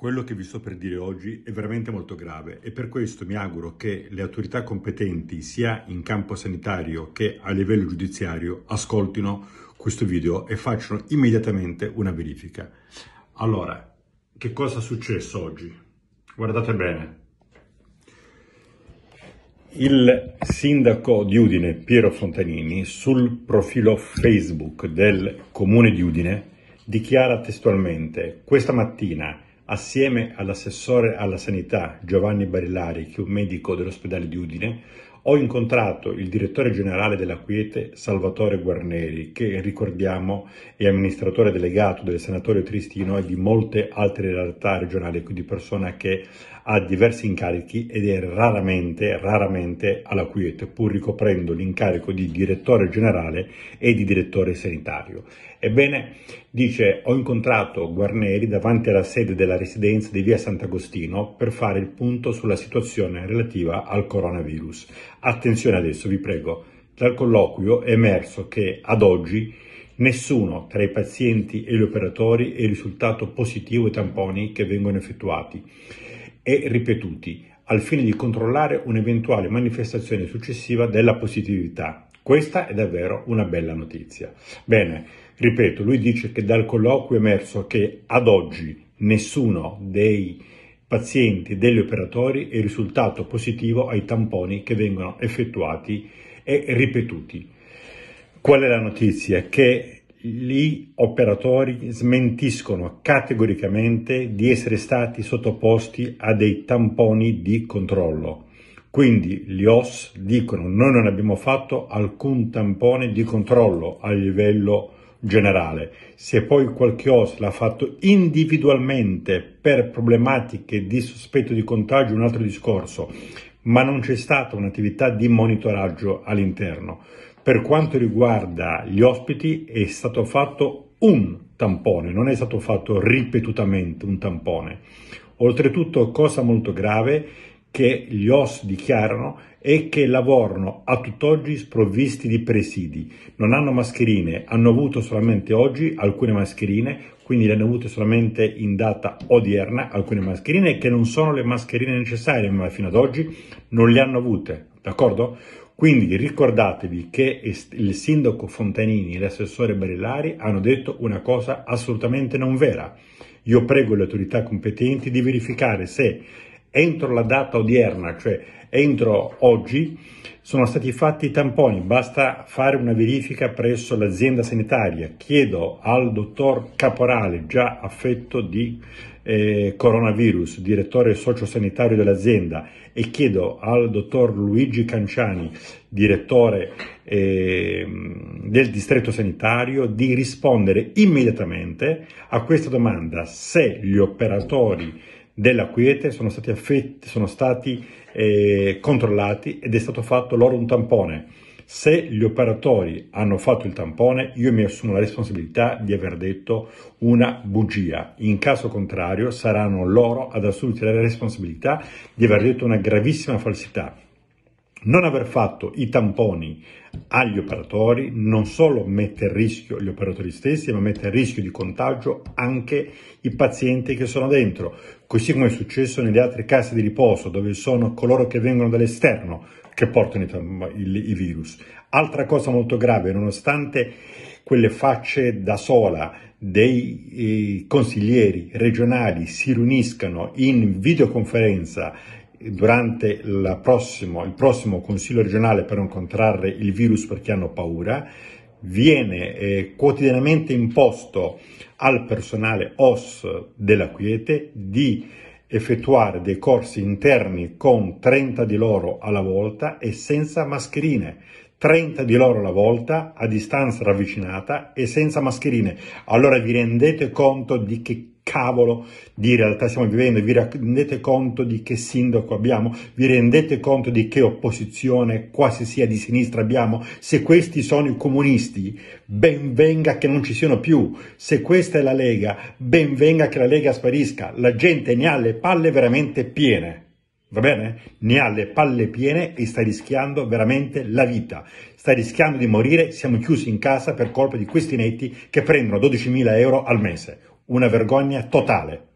Quello che vi sto per dire oggi è veramente molto grave e per questo mi auguro che le autorità competenti sia in campo sanitario che a livello giudiziario ascoltino questo video e facciano immediatamente una verifica. Allora, che cosa è successo oggi? Guardate bene. Il sindaco di Udine, Piero Fontanini, sul profilo Facebook del comune di Udine dichiara testualmente questa mattina assieme all'assessore alla sanità Giovanni Barillari, che è un medico dell'ospedale di Udine, ho incontrato il direttore generale della Quiete, Salvatore Guarneri, che ricordiamo è amministratore delegato del Senatorio Tristino e di molte altre realtà regionali, quindi persona che ha diversi incarichi ed è raramente, raramente alla Quiete, pur ricoprendo l'incarico di direttore generale e di direttore sanitario. Ebbene, dice, ho incontrato Guarneri davanti alla sede della residenza di via Sant'Agostino per fare il punto sulla situazione relativa al coronavirus Attenzione adesso, vi prego, dal colloquio è emerso che ad oggi nessuno tra i pazienti e gli operatori è risultato positivo ai tamponi che vengono effettuati e ripetuti al fine di controllare un'eventuale manifestazione successiva della positività. Questa è davvero una bella notizia. Bene, ripeto, lui dice che dal colloquio è emerso che ad oggi nessuno dei pazienti degli operatori e il risultato positivo ai tamponi che vengono effettuati e ripetuti. Qual è la notizia? Che gli operatori smentiscono categoricamente di essere stati sottoposti a dei tamponi di controllo. Quindi gli OS dicono noi non abbiamo fatto alcun tampone di controllo a livello generale. Se poi qualche OS l'ha fatto individualmente per problematiche di sospetto di contagio, un altro discorso, ma non c'è stata un'attività di monitoraggio all'interno. Per quanto riguarda gli ospiti è stato fatto un tampone, non è stato fatto ripetutamente un tampone. Oltretutto, cosa molto grave, che gli OS dichiarano è che lavorano a tutt'oggi sprovvisti di presidi, non hanno mascherine, hanno avuto solamente oggi alcune mascherine, quindi le hanno avute solamente in data odierna, alcune mascherine che non sono le mascherine necessarie, ma fino ad oggi non le hanno avute, d'accordo? Quindi ricordatevi che il sindaco Fontanini e l'assessore Barillari hanno detto una cosa assolutamente non vera. Io prego le autorità competenti di verificare se entro la data odierna, cioè entro oggi, sono stati fatti i tamponi, basta fare una verifica presso l'azienda sanitaria. Chiedo al dottor Caporale, già affetto di eh, coronavirus, direttore sociosanitario dell'azienda, e chiedo al dottor Luigi Canciani, direttore eh, del distretto sanitario, di rispondere immediatamente a questa domanda se gli operatori della quiete sono stati, affetti, sono stati eh, controllati ed è stato fatto loro un tampone. Se gli operatori hanno fatto il tampone, io mi assumo la responsabilità di aver detto una bugia. In caso contrario, saranno loro ad assumersi la responsabilità di aver detto una gravissima falsità. Non aver fatto i tamponi agli operatori non solo mette a rischio gli operatori stessi, ma mette a rischio di contagio anche i pazienti che sono dentro, così come è successo nelle altre case di riposo dove sono coloro che vengono dall'esterno che portano i, il, i virus. Altra cosa molto grave, nonostante quelle facce da sola dei eh, consiglieri regionali si riuniscano in videoconferenza durante prossimo, il prossimo Consiglio regionale per non contrarre il virus perché hanno paura, viene eh, quotidianamente imposto al personale OS della Quiete di effettuare dei corsi interni con 30 di loro alla volta e senza mascherine. 30 di loro alla volta a distanza ravvicinata e senza mascherine. Allora vi rendete conto di che cavolo di realtà stiamo vivendo, vi rendete conto di che sindaco abbiamo, vi rendete conto di che opposizione quasi sia di sinistra abbiamo, se questi sono i comunisti, ben venga che non ci siano più, se questa è la Lega, ben venga che la Lega sparisca, la gente ne ha le palle veramente piene. Va bene? Ne ha le palle piene e sta rischiando veramente la vita. Sta rischiando di morire, siamo chiusi in casa per colpa di questi netti che prendono 12.000 euro al mese una vergogna totale.